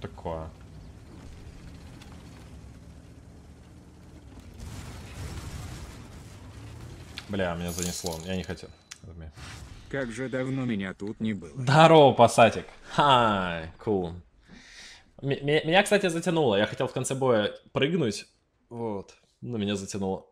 такое? Бля, меня занесло. Я не хотел. Как же давно меня тут не было. Здорово, пасатик. Ха, кул. Cool. Меня, кстати, затянуло. Я хотел в конце боя прыгнуть. Вот. Но ну, меня затянуло.